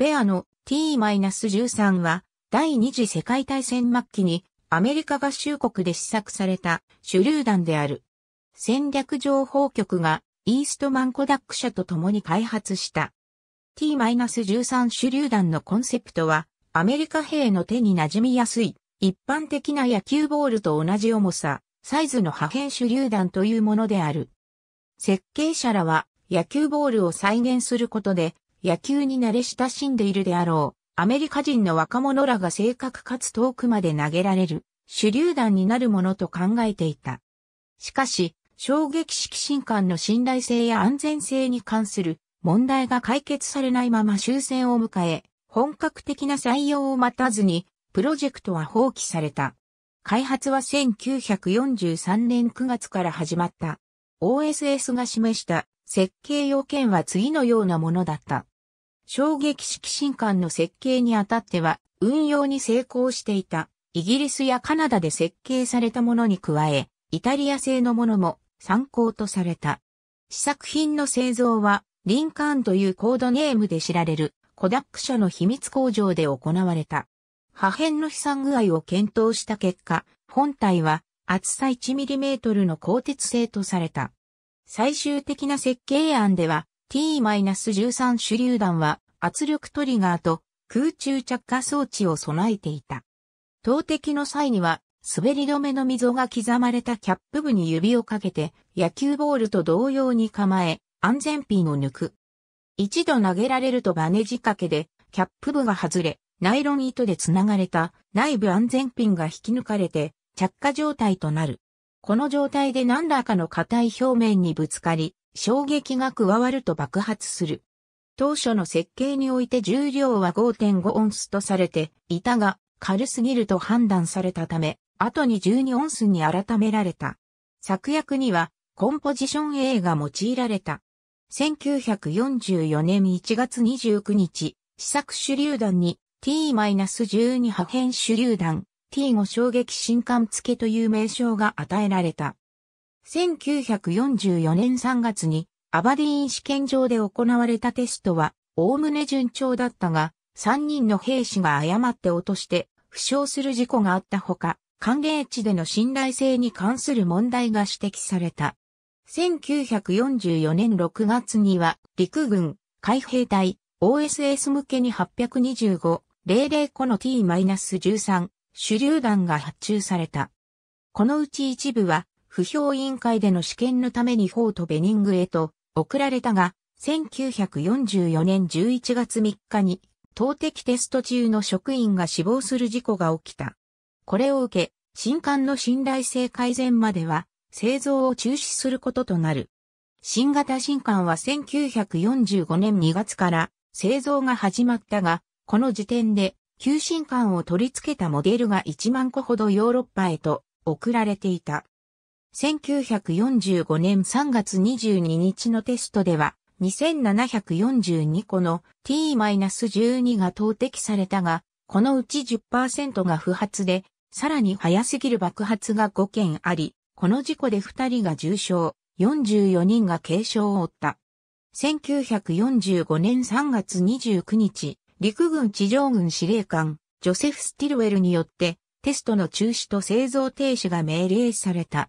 ベアの T-13 は第二次世界大戦末期にアメリカ合衆国で試作された手榴弾である。戦略情報局がイーストマンコダック社と共に開発した。T-13 手榴弾のコンセプトはアメリカ兵の手に馴染みやすい一般的な野球ボールと同じ重さ、サイズの破片手榴弾というものである。設計者らは野球ボールを再現することで野球に慣れ親しんでいるであろう、アメリカ人の若者らが正確かつ遠くまで投げられる、手榴弾になるものと考えていた。しかし、衝撃式新艦の信頼性や安全性に関する問題が解決されないまま終戦を迎え、本格的な採用を待たずに、プロジェクトは放棄された。開発は1943年9月から始まった。OSS が示した設計要件は次のようなものだった。衝撃式新艦の設計にあたっては、運用に成功していた、イギリスやカナダで設計されたものに加え、イタリア製のものも参考とされた。試作品の製造は、リンカーンというコードネームで知られる、コダック社の秘密工場で行われた。破片の飛散具合を検討した結果、本体は厚さ 1mm の鋼鉄製とされた。最終的な設計案では、T-13 手榴弾は圧力トリガーと空中着火装置を備えていた。投擲の際には滑り止めの溝が刻まれたキャップ部に指をかけて野球ボールと同様に構え安全ピンを抜く。一度投げられるとバネ仕掛けでキャップ部が外れナイロン糸で繋がれた内部安全ピンが引き抜かれて着火状態となる。この状態で何らかの硬い表面にぶつかり、衝撃が加わると爆発する。当初の設計において重量は5.5オンスとされていたが、軽すぎると判断されたため、後に12オンスに改められた。作薬には、コンポジション A が用いられた。1944年1月29日、試作手榴弾に T-12 破片手榴弾 T5 衝撃新艦付という名称が与えられた。1944年3月にアバディーン試験場で行われたテストは、おおむね順調だったが、3人の兵士が誤って落として負傷する事故があったほか、寒冷地での信頼性に関する問題が指摘された。1944年6月には、陸軍、海兵隊、OSS 向けに825、00個の T-13 手榴弾が発注された。このうち一部は、不評委員会での試験のためにフォートベニングへと送られたが、1944年11月3日に、投擲テスト中の職員が死亡する事故が起きた。これを受け、新刊の信頼性改善までは、製造を中止することとなる。新型新刊は1945年2月から製造が始まったが、この時点で急進感を取り付けたモデルが1万個ほどヨーロッパへと送られていた。1945年3月22日のテストでは、2742個の T-12 が投擲されたが、このうち10%が不発で、さらに早すぎる爆発が5件あり、この事故で2人が重傷、44人が軽傷を負った。1945年3月29日、陸軍地上軍司令官、ジョセフ・スティルウェルによって、テストの中止と製造停止が命令された。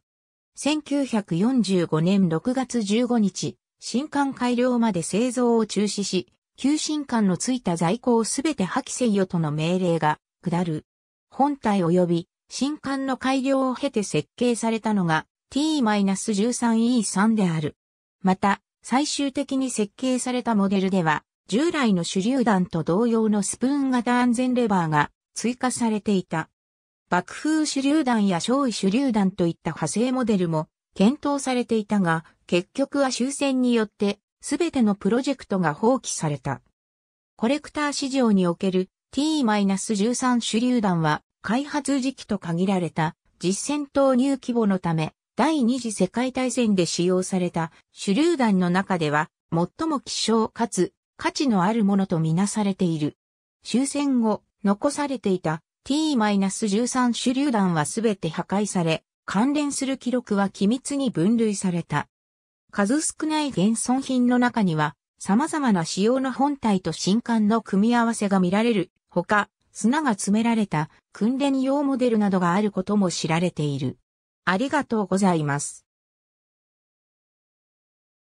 1945年6月15日、新艦改良まで製造を中止し、旧新艦のついた在庫をすべて破棄せよとの命令が下る。本体及び新艦の改良を経て設計されたのが T-13E3 である。また、最終的に設計されたモデルでは、従来の手榴弾と同様のスプーン型安全レバーが追加されていた。爆風手榴弾や小位手榴弾といった派生モデルも検討されていたが、結局は終戦によって全てのプロジェクトが放棄された。コレクター市場における T-13 手榴弾は開発時期と限られた実戦投入規模のため第二次世界大戦で使用された手榴弾の中では最も希少かつ価値のあるものとみなされている。終戦後、残されていた T-13 手榴弾はすべて破壊され、関連する記録は機密に分類された。数少ない現存品の中には、様々な仕様の本体と新刊の組み合わせが見られる、ほか、砂が詰められた訓練用モデルなどがあることも知られている。ありがとうございます。